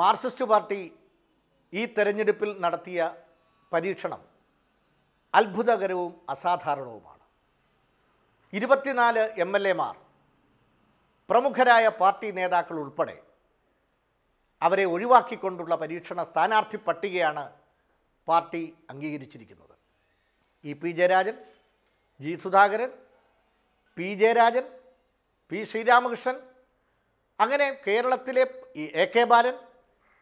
Marxist party ഈ തെരഞ്ഞെടുപ്പിൽ നടത്തിയ പരീക്ഷണം അത്ഭുതകരവും അസാധാരണവുമാണ് ഇരുപത്തിനാല് എം എൽ എമാർ പ്രമുഖരായ പാർട്ടി നേതാക്കൾ ഉൾപ്പെടെ അവരെ ഒഴിവാക്കിക്കൊണ്ടുള്ള പരീക്ഷണ സ്ഥാനാർത്ഥി പട്ടികയാണ് പാർട്ടി അംഗീകരിച്ചിരിക്കുന്നത് E P Jayarajan G Sudhakaran P Jayarajan P Sreeramakrishnan അങ്ങനെ കേരളത്തിലെ എ കെ ബാലൻ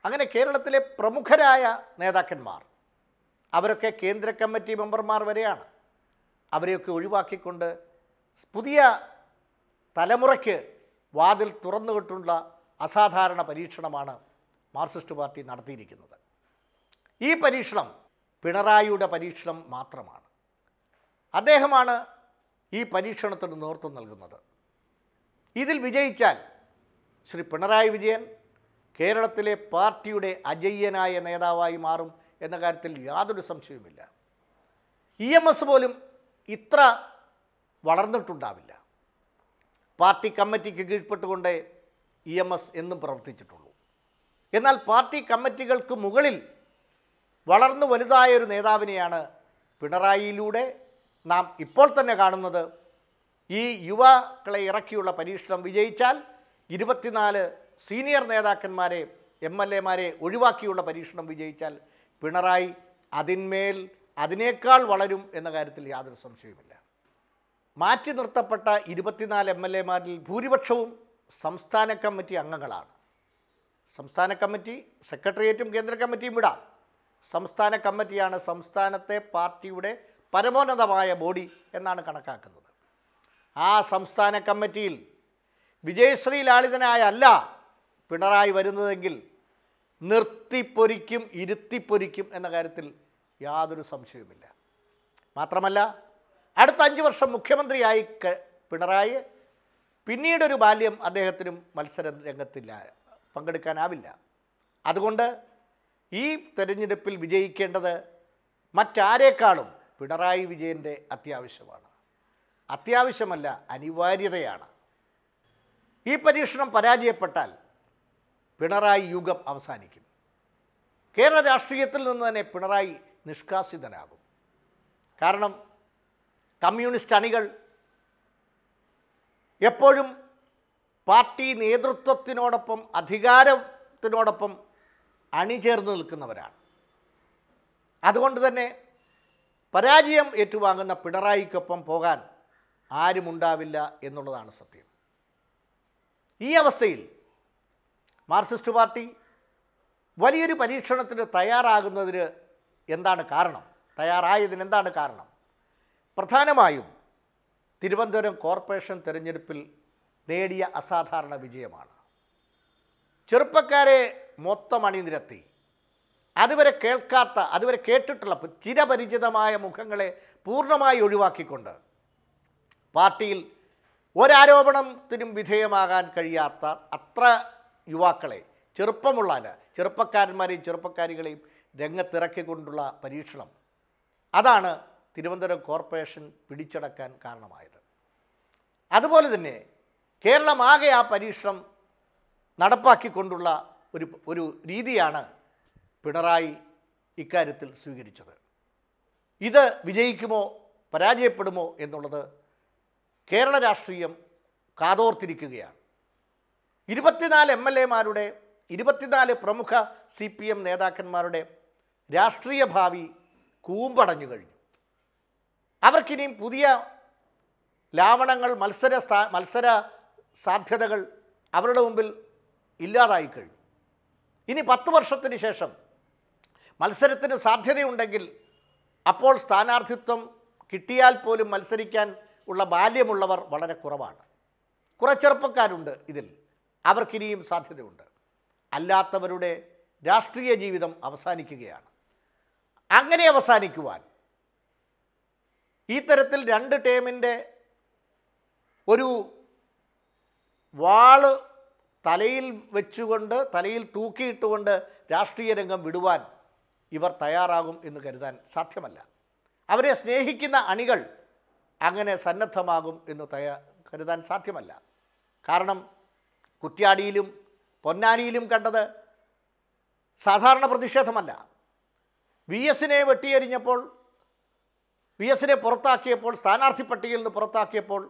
അങ്ങനെ കേരളത്തിലെ പ്രമുഖരായ നേതാക്കന്മാർ അവരൊക്കെ കേന്ദ്ര കമ്മിറ്റി മെമ്പർമാർ വരെയാണ് അവരെയൊക്കെ ഒഴിവാക്കിക്കൊണ്ട് പുതിയ തലമുറയ്ക്ക് വാതിൽ തുറന്നുവിട്ടുള്ള അസാധാരണ പരീക്ഷണമാണ് മാർക്സിസ്റ്റ് പാർട്ടി നടത്തിയിരിക്കുന്നത് ഈ പരീക്ഷണം പിണറായിയുടെ പരീക്ഷണം മാത്രമാണ് അദ്ദേഹമാണ് ഈ പരീക്ഷണത്തിന് നേതൃത്വം നൽകുന്നത് ഇതിൽ വിജയിച്ചാൽ ശ്രീ പിണറായി വിജയൻ കേരളത്തിലെ പാർട്ടിയുടെ അജയ്യനായ നേതാവായി മാറും എന്ന കാര്യത്തിൽ യാതൊരു സംശയവുമില്ല ഇ എം എസ് പോലും ഇത്ര വളർന്നിട്ടുണ്ടാവില്ല പാർട്ടി കമ്മിറ്റിക്ക് കീഴ്പ്പെട്ടുകൊണ്ടേ ഇ എം എസ് എന്നും പ്രവർത്തിച്ചിട്ടുള്ളൂ എന്നാൽ പാർട്ടി കമ്മിറ്റികൾക്ക് മുകളിൽ വളർന്നു വലുതായ ഒരു നേതാവിനെയാണ് പിണറായിയിലൂടെ നാം ഇപ്പോൾ തന്നെ കാണുന്നത് ഈ യുവാക്കളെ ഇറക്കിയുള്ള പരീക്ഷണം വിജയിച്ചാൽ ഇരുപത്തിനാല് സീനിയർ നേതാക്കന്മാരെ എം എൽ എമാരെ ഒഴിവാക്കിയുള്ള പരീക്ഷണം വിജയിച്ചാൽ പിണറായി അതിന്മേൽ അതിനേക്കാൾ വളരും എന്ന കാര്യത്തിൽ യാതൊരു സംശയവുമില്ല മാറ്റി നിർത്തപ്പെട്ട ഇരുപത്തിനാല് എം എൽ എമാരിൽ ഭൂരിപക്ഷവും സംസ്ഥാന കമ്മിറ്റി അംഗങ്ങളാണ് സംസ്ഥാന കമ്മിറ്റി സെക്രട്ടേറിയറ്റും കേന്ദ്ര കമ്മിറ്റിയും വിടാം സംസ്ഥാന കമ്മിറ്റിയാണ് സംസ്ഥാനത്തെ പാർട്ടിയുടെ പരമോന്നതമായ ബോഡി എന്നാണ് കണക്കാക്കുന്നത് ആ സംസ്ഥാന കമ്മിറ്റിയിൽ വിജയശ്രീ ലാളിതനായ അല്ല പിണറായി വരുന്നതെങ്കിൽ നിർത്തിപ്പൊരിക്കും ഇരുത്തിപ്പൊരിക്കും എന്ന കാര്യത്തിൽ യാതൊരു സംശയവുമില്ല മാത്രമല്ല അടുത്ത അഞ്ച് വർഷം മുഖ്യമന്ത്രിയായി പിണറായി പിന്നീടൊരു ബാല്യം അദ്ദേഹത്തിനും മത്സര രംഗത്തില്ല പങ്കെടുക്കാനാവില്ല അതുകൊണ്ട് ഈ തെരഞ്ഞെടുപ്പിൽ വിജയിക്കേണ്ടത് മറ്റാരേക്കാളും പിണറായി വിജയൻ്റെ അത്യാവശ്യമാണ് അത്യാവശ്യമല്ല അനിവാര്യതയാണ് ഈ പരീക്ഷണം പരാജയപ്പെട്ടാൽ പിണറായി യുഗം അവസാനിക്കും കേരള രാഷ്ട്രീയത്തിൽ നിന്ന് തന്നെ പിണറായി നിഷ്കാസിതനാകും കാരണം കമ്മ്യൂണിസ്റ്റ് അണികൾ എപ്പോഴും പാർട്ടി നേതൃത്വത്തിനോടൊപ്പം അധികാരത്തിനോടൊപ്പം അണിചേർന്ന് നിൽക്കുന്നവരാണ് അതുകൊണ്ട് തന്നെ പരാജയം ഏറ്റുവാങ്ങുന്ന പിണറായിക്കൊപ്പം പോകാൻ ആരുമുണ്ടാവില്ല എന്നുള്ളതാണ് സത്യം ഈ അവസ്ഥയിൽ മാർക്സിസ്റ്റ് പാർട്ടി വലിയൊരു പരീക്ഷണത്തിന് തയ്യാറാകുന്നതിന് എന്താണ് കാരണം തയ്യാറായതിന് എന്താണ് കാരണം പ്രധാനമായും തിരുവനന്തപുരം കോർപ്പറേഷൻ തിരഞ്ഞെടുപ്പിൽ നേടിയ അസാധാരണ വിജയമാണ് ചെറുപ്പക്കാരെ മൊത്തം അണിനിരത്തി അതുവരെ കേൾക്കാത്ത അതുവരെ കേട്ടിട്ടുള്ള ചിരപരിചിതമായ മുഖങ്ങളെ പൂർണ്ണമായി ഒഴിവാക്കിക്കൊണ്ട് പാർട്ടിയിൽ ഒരാരോപണത്തിനും വിധേയമാകാൻ കഴിയാത്ത അത്ര യുവാക്കളെ ചെറുപ്പമുള്ള ചെറുപ്പക്കാരന്മാരെയും ചെറുപ്പക്കാരികളെയും രംഗത്തിറക്കിക്കൊണ്ടുള്ള പരീക്ഷണം അതാണ് തിരുവനന്തപുരം കോർപ്പറേഷൻ പിടിച്ചടക്കാൻ കാരണമായത് അതുപോലെ തന്നെ കേരളമാകെ ആ പരീക്ഷണം നടപ്പാക്കിക്കൊണ്ടുള്ള ഒരു ഒരു രീതിയാണ് പിണറായി ഇക്കാര്യത്തിൽ സ്വീകരിച്ചത് ഇത് വിജയിക്കുമോ പരാജയപ്പെടുമോ എന്നുള്ളത് കേരള രാഷ്ട്രീയം കാതോർത്തിരിക്കുകയാണ് ഇരുപത്തിനാല് എം എൽ എമാരുടെ ഇരുപത്തിനാല് പ്രമുഖ സി പി എം നേതാക്കന്മാരുടെ രാഷ്ട്രീയ ഭാവി കൂമ്പടഞ്ഞു കഴിഞ്ഞു അവർക്കിനിയും പുതിയ ലാവണങ്ങൾ മത്സര മത്സര സാധ്യതകൾ അവരുടെ മുമ്പിൽ ഇല്ലാതായി കഴിഞ്ഞു ഇനി പത്ത് വർഷത്തിന് ശേഷം മത്സരത്തിന് സാധ്യതയുണ്ടെങ്കിൽ അപ്പോൾ സ്ഥാനാർത്ഥിത്വം കിട്ടിയാൽ പോലും മത്സരിക്കാൻ ഉള്ള ബാല്യമുള്ളവർ വളരെ കുറവാണ് കുറച്ചെറുപ്പക്കാരുണ്ട് ഇതിൽ അവർക്കിനിയും സാധ്യതയുണ്ട് അല്ലാത്തവരുടെ രാഷ്ട്രീയ ജീവിതം അവസാനിക്കുകയാണ് അങ്ങനെ അവസാനിക്കുവാൻ ഈ തരത്തിൽ രണ്ട് ടേമിൻ്റെ ഒരു വാള് തലയിൽ വെച്ചുകൊണ്ട് തലയിൽ തൂക്കിയിട്ടുകൊണ്ട് രാഷ്ട്രീയ രംഗം വിടുവാൻ ഇവർ തയ്യാറാകും എന്ന് കരുതാൻ സാധ്യമല്ല അവരെ സ്നേഹിക്കുന്ന അണികൾ അങ്ങനെ സന്നദ്ധമാകും എന്ന് തയ്യാ കരുതാൻ സാധ്യമല്ല കാരണം കുറ്റ്യാടിയിലും പൊന്നാനിയിലും കണ്ടത് സാധാരണ പ്രതിഷേധമല്ല വി എസിനെ വെട്ടിയെരിഞ്ഞപ്പോൾ വി എസിനെ പുറത്താക്കിയപ്പോൾ സ്ഥാനാർത്ഥി പട്ടികയിൽ നിന്ന് പുറത്താക്കിയപ്പോൾ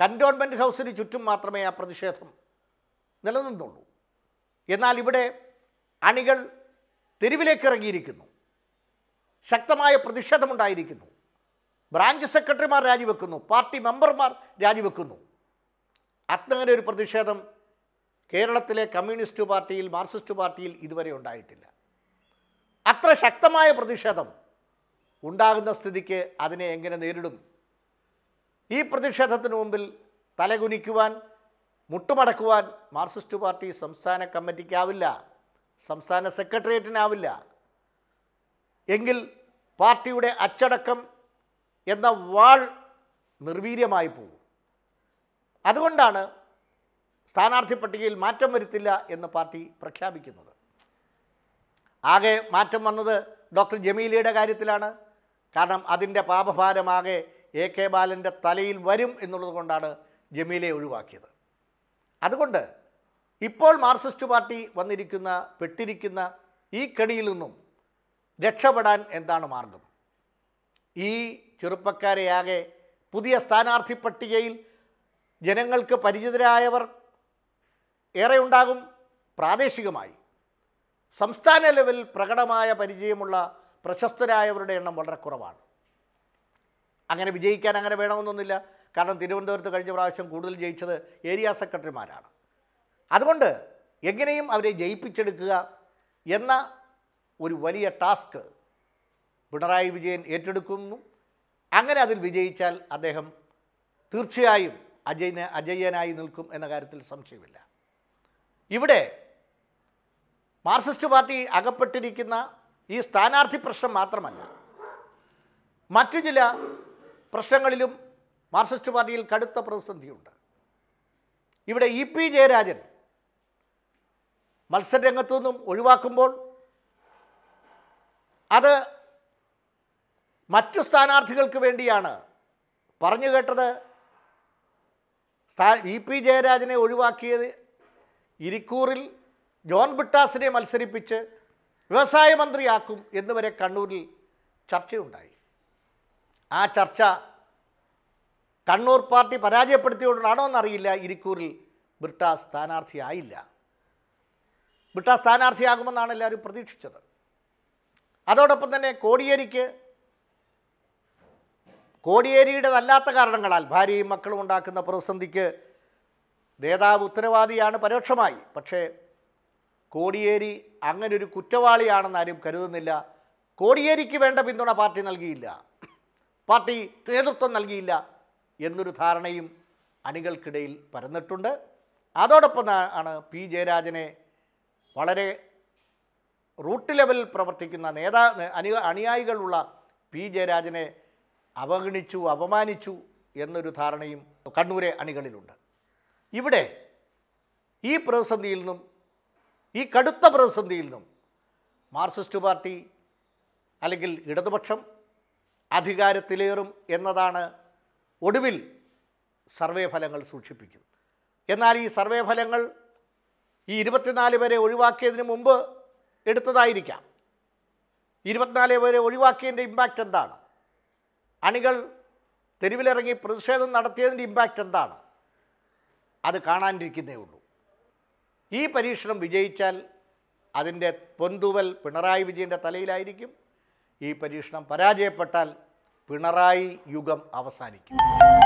കൻറ്റോൺമെൻറ്റ് ഹൗസിന് ചുറ്റും മാത്രമേ ആ പ്രതിഷേധം നിലനിന്നുള്ളൂ എന്നാൽ ഇവിടെ അണികൾ തെരുവിലേക്ക് ഇറങ്ങിയിരിക്കുന്നു ശക്തമായ പ്രതിഷേധമുണ്ടായിരിക്കുന്നു ബ്രാഞ്ച് സെക്രട്ടറിമാർ രാജിവെക്കുന്നു പാർട്ടി മെമ്പർമാർ രാജിവെക്കുന്നു അത്തങ്ങനെ ഒരു പ്രതിഷേധം കേരളത്തിലെ കമ്മ്യൂണിസ്റ്റ് പാർട്ടിയിൽ മാർക്സിസ്റ്റ് പാർട്ടിയിൽ ഇതുവരെ ഉണ്ടായിട്ടില്ല അത്ര ശക്തമായ പ്രതിഷേധം ഉണ്ടാകുന്ന സ്ഥിതിക്ക് അതിനെ എങ്ങനെ നേരിടും ഈ പ്രതിഷേധത്തിന് മുമ്പിൽ തലകുനിക്കുവാൻ മുട്ടുമടക്കുവാൻ മാർക്സിസ്റ്റ് പാർട്ടി സംസ്ഥാന കമ്മിറ്റിക്കാവില്ല സംസ്ഥാന സെക്രട്ടേറിയറ്റിനാവില്ല എങ്കിൽ പാർട്ടിയുടെ അച്ചടക്കം എന്ന വാൾ നിർവീര്യമായി പോകും അതുകൊണ്ടാണ് സ്ഥാനാർത്ഥി പട്ടികയിൽ മാറ്റം വരുത്തില്ല എന്ന് പാർട്ടി പ്രഖ്യാപിക്കുന്നത് ആകെ മാറ്റം വന്നത് ഡോക്ടർ ജമീലയുടെ കാര്യത്തിലാണ് കാരണം അതിൻ്റെ പാപഭാരമാകെ എ കെ ബാലൻ്റെ തലയിൽ വരും എന്നുള്ളത് കൊണ്ടാണ് ജമീലയെ ഒഴിവാക്കിയത് അതുകൊണ്ട് ഇപ്പോൾ മാർക്സിസ്റ്റ് പാർട്ടി വന്നിരിക്കുന്ന പെട്ടിരിക്കുന്ന ഈ കെണിയിൽ നിന്നും രക്ഷപ്പെടാൻ എന്താണ് മാർഗം ഈ ചെറുപ്പക്കാരെയാകെ പുതിയ സ്ഥാനാർത്ഥി പട്ടികയിൽ ജനങ്ങൾക്ക് പരിചിതരായവർ ഏറെ ഉണ്ടാകും പ്രാദേശികമായി സംസ്ഥാന ലെവലിൽ പ്രകടമായ പരിചയമുള്ള പ്രശസ്തരായവരുടെ എണ്ണം വളരെ കുറവാണ് അങ്ങനെ വിജയിക്കാൻ അങ്ങനെ വേണമെന്നൊന്നുമില്ല കാരണം തിരുവനന്തപുരത്ത് കഴിഞ്ഞ പ്രാവശ്യം കൂടുതൽ ജയിച്ചത് ഏരിയ സെക്രട്ടറിമാരാണ് അതുകൊണ്ട് എങ്ങനെയും അവരെ ജയിപ്പിച്ചെടുക്കുക എന്ന ഒരു വലിയ ടാസ്ക് പിണറായി വിജയൻ ഏറ്റെടുക്കുന്നു അങ്ങനെ അതിൽ വിജയിച്ചാൽ അദ്ദേഹം തീർച്ചയായും അജയന് അജയ്യനായി നിൽക്കും എന്ന കാര്യത്തിൽ സംശയമില്ല ഇവിടെ മാർക്സിസ്റ്റ് പാർട്ടി അകപ്പെട്ടിരിക്കുന്ന ഈ സ്ഥാനാർത്ഥി പ്രശ്നം മാത്രമല്ല മറ്റു ചില പ്രശ്നങ്ങളിലും മാർക്സിസ്റ്റ് പാർട്ടിയിൽ കടുത്ത പ്രതിസന്ധിയുണ്ട് ഇവിടെ ഇ പി ജയരാജൻ മത്സരരംഗത്തു നിന്നും ഒഴിവാക്കുമ്പോൾ അത് മറ്റു സ്ഥാനാർത്ഥികൾക്ക് വേണ്ടിയാണ് പറഞ്ഞു കേട്ടത് സ്ഥാ ഇ പി ജയരാജനെ ഒഴിവാക്കിയത് ഇരിക്കൂറിൽ ജോൺ ബിട്ടാസിനെ മത്സരിപ്പിച്ച് വ്യവസായ മന്ത്രിയാക്കും എന്നുവരെ കണ്ണൂരിൽ ചർച്ചയുണ്ടായി ആ ചർച്ച കണ്ണൂർ പാർട്ടി പരാജയപ്പെടുത്തിയോണ്ടാണോ എന്നറിയില്ല ഇരിക്കൂറിൽ ബിട്ടാ സ്ഥാനാർത്ഥിയായില്ല ബിട്ടാ സ്ഥാനാർത്ഥിയാകുമെന്നാണ് എല്ലാവരും പ്രതീക്ഷിച്ചത് അതോടൊപ്പം തന്നെ കോടിയേരിക്ക് കോടിയേരിയുടേതല്ലാത്ത കാരണങ്ങളാൽ ഭാര്യയും മക്കളും ഉണ്ടാക്കുന്ന പ്രതിസന്ധിക്ക് നേതാവ് ഉത്തരവാദിയാണ് പരോക്ഷമായി പക്ഷേ കോടിയേരി അങ്ങനൊരു കുറ്റവാളിയാണെന്ന് ആരും കരുതുന്നില്ല കോടിയേരിക്ക് വേണ്ട പിന്തുണ പാർട്ടി നൽകിയില്ല പാർട്ടി നേതൃത്വം നൽകിയില്ല എന്നൊരു ധാരണയും അണികൾക്കിടയിൽ പരന്നിട്ടുണ്ട് അതോടൊപ്പം ആണ് പി ജയരാജനെ വളരെ റൂട്ട് ലെവലിൽ പ്രവർത്തിക്കുന്ന നേതാ അനു അനുയായികളുള്ള പി ജയരാജനെ അവഗണിച്ചു അപമാനിച്ചു എന്നൊരു ധാരണയും കണ്ണൂരെ അണികളിലുണ്ട് ഇവിടെ ഈ പ്രതിസന്ധിയിൽ നിന്നും ഈ കടുത്ത പ്രതിസന്ധിയിൽ നിന്നും മാർക്സിസ്റ്റ് പാർട്ടി അല്ലെങ്കിൽ ഇടതുപക്ഷം അധികാരത്തിലേറും എന്നതാണ് ഒടുവിൽ സർവേ ഫലങ്ങൾ സൂക്ഷിപ്പിക്കുന്നത് എന്നാൽ ഈ സർവേ ഫലങ്ങൾ ഈ ഇരുപത്തിനാല് വരെ ഒഴിവാക്കിയതിന് മുമ്പ് എടുത്തതായിരിക്കാം ഇരുപത്തിനാല് വരെ ഒഴിവാക്കിയതിൻ്റെ ഇമ്പാക്റ്റ് എന്താണ് അണികൾ തെരുവിലിറങ്ങി പ്രതിഷേധം നടത്തിയതിൻ്റെ ഇമ്പാക്റ്റ് എന്താണ് അത് കാണാനിരിക്കുന്നേ ഉള്ളൂ ഈ പരീക്ഷണം വിജയിച്ചാൽ അതിൻ്റെ പൊന്തുവൽ പിണറായി വിജയൻ്റെ തലയിലായിരിക്കും ഈ പരീക്ഷണം പരാജയപ്പെട്ടാൽ പിണറായി യുഗം അവസാനിക്കും